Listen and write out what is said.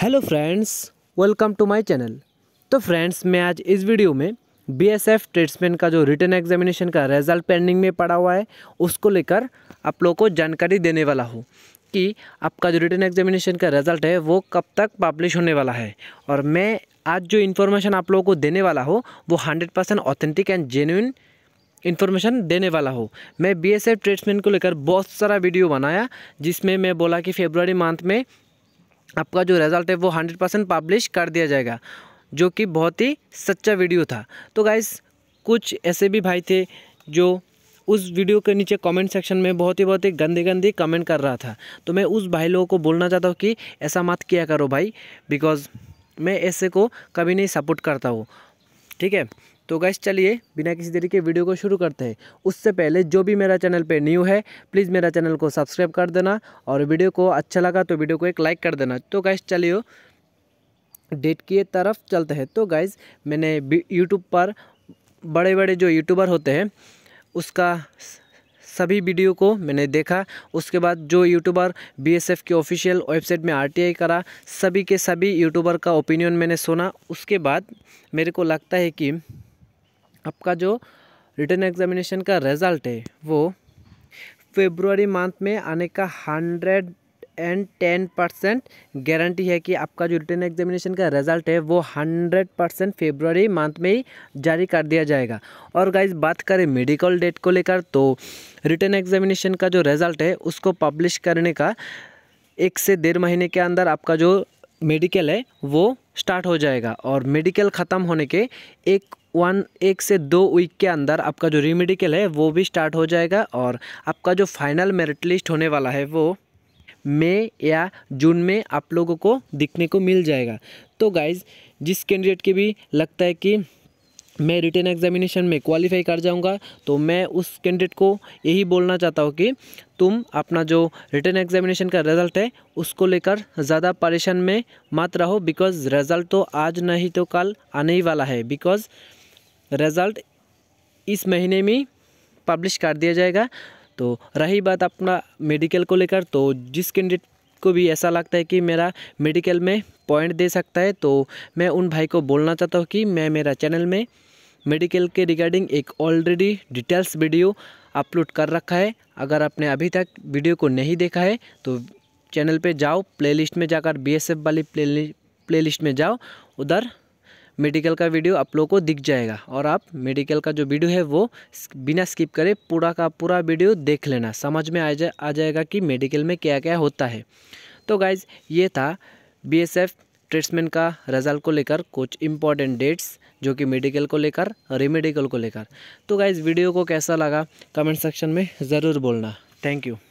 hello friends welcome to my channel तो friends मैं आज इस वीडियो में बीएसएफ ट्रेड्समैन का जो रिटर्न एग्जामिनेशन का रिजल्ट पेंडिंग में पड़ा हुआ है उसको लेकर आप लोगों को जानकारी देने वाला हूँ कि आपका जो रिटर्न एग्जामिनेशन का रिज़ल्ट है वो कब तक पब्लिश होने वाला है और मैं आज जो इन्फॉर्मेशन आप लोगों को देने वाला हो वो hundred percent authentic and genuine information देने वाला हो मैं बी एस को लेकर बहुत सारा वीडियो बनाया जिसमें मैं बोला कि फेबररी मंथ में आपका जो रिज़ल्ट है वो हंड्रेड परसेंट पब्लिश कर दिया जाएगा जो कि बहुत ही सच्चा वीडियो था तो गाइस कुछ ऐसे भी भाई थे जो उस वीडियो के नीचे कमेंट सेक्शन में बहुत ही बहुत ही गंदे गंदे कमेंट कर रहा था तो मैं उस भाई लोगों को बोलना चाहता हूँ कि ऐसा मत किया करो भाई बिकॉज़ मैं ऐसे को कभी नहीं सपोर्ट करता हूँ ठीक है तो गैस चलिए बिना किसी देरी के वीडियो को शुरू करते हैं उससे पहले जो भी मेरा चैनल पे न्यू है प्लीज़ मेरा चैनल को सब्सक्राइब कर देना और वीडियो को अच्छा लगा तो वीडियो को एक लाइक कर देना तो गैस चलिए डेट की तरफ चलते हैं तो गैस मैंने यूट्यूब पर बड़े बड़े जो यूट्यूबर होते हैं उसका सभी वीडियो को मैंने देखा उसके बाद जो यूट्यूबर बीएसएफ के ऑफिशियल वेबसाइट में आरटीआई करा सभी के सभी यूट्यूबर का ओपिनियन मैंने सुना उसके बाद मेरे को लगता है कि आपका जो रिटर्न एग्जामिनेशन का रिज़ल्ट है वो फेब्रुवरी मंथ में आने का hundred and ten percent guarantee है कि आपका जो रिटर्न एग्जामिनेशन का रिजल्ट है वो हंड्रेड परसेंट फेब्रवरी मंथ में ही जारी कर दिया जाएगा और गाइज बात करें मेडिकल डेट को लेकर तो रिटर्न एग्जामिनेशन का जो रिज़ल्ट है उसको पब्लिश करने का एक से डेढ़ महीने के अंदर आपका जो मेडिकल है वो स्टार्ट हो जाएगा और मेडिकल ख़त्म होने के एक वन एक से दो वीक के अंदर आपका जो रीमेडिकल है वो भी स्टार्ट हो जाएगा और आपका जो फाइनल मेरिट लिस्ट होने वाला है वो मई या जून में आप लोगों को दिखने को मिल जाएगा तो गाइज जिस कैंडिडेट के भी लगता है कि मैं रिटर्न एग्जामिनेशन में क्वालिफाई कर जाऊंगा तो मैं उस कैंडिडेट को यही बोलना चाहता हूँ कि तुम अपना जो रिटर्न एग्जामिनेशन का रिज़ल्ट है उसको लेकर ज़्यादा परेशान में मत रहो बिकॉज़ रिज़ल्ट तो आज नहीं तो कल आने ही वाला है बिकॉज़ रिज़ल्ट इस महीने में पब्लिश कर दिया जाएगा तो रही बात अपना मेडिकल को लेकर तो जिस कैंडिडेट को भी ऐसा लगता है कि मेरा मेडिकल में पॉइंट दे सकता है तो मैं उन भाई को बोलना चाहता हूँ कि मैं मेरा चैनल में मेडिकल के रिगार्डिंग एक ऑलरेडी डिटेल्स वीडियो अपलोड कर रखा है अगर आपने अभी तक वीडियो को नहीं देखा है तो चैनल पे जाओ प्लेलिस्ट में जाकर बीएसएफ वाली प्ले प्लेलिस्ट में जाओ उधर मेडिकल का वीडियो आप लोगों को दिख जाएगा और आप मेडिकल का जो वीडियो है वो बिना स्किप करे पूरा का पूरा वीडियो देख लेना समझ में आ जा आ जाएगा कि मेडिकल में क्या क्या होता है तो गाइज़ ये था बी एस एफ ट्रीटमेंट का रिजल्ट को लेकर कुछ इंपॉर्टेंट डेट्स जो कि मेडिकल को लेकर रेमेडिकल को लेकर तो गाइज़ वीडियो को कैसा लगा कमेंट सेक्शन में ज़रूर बोलना थैंक यू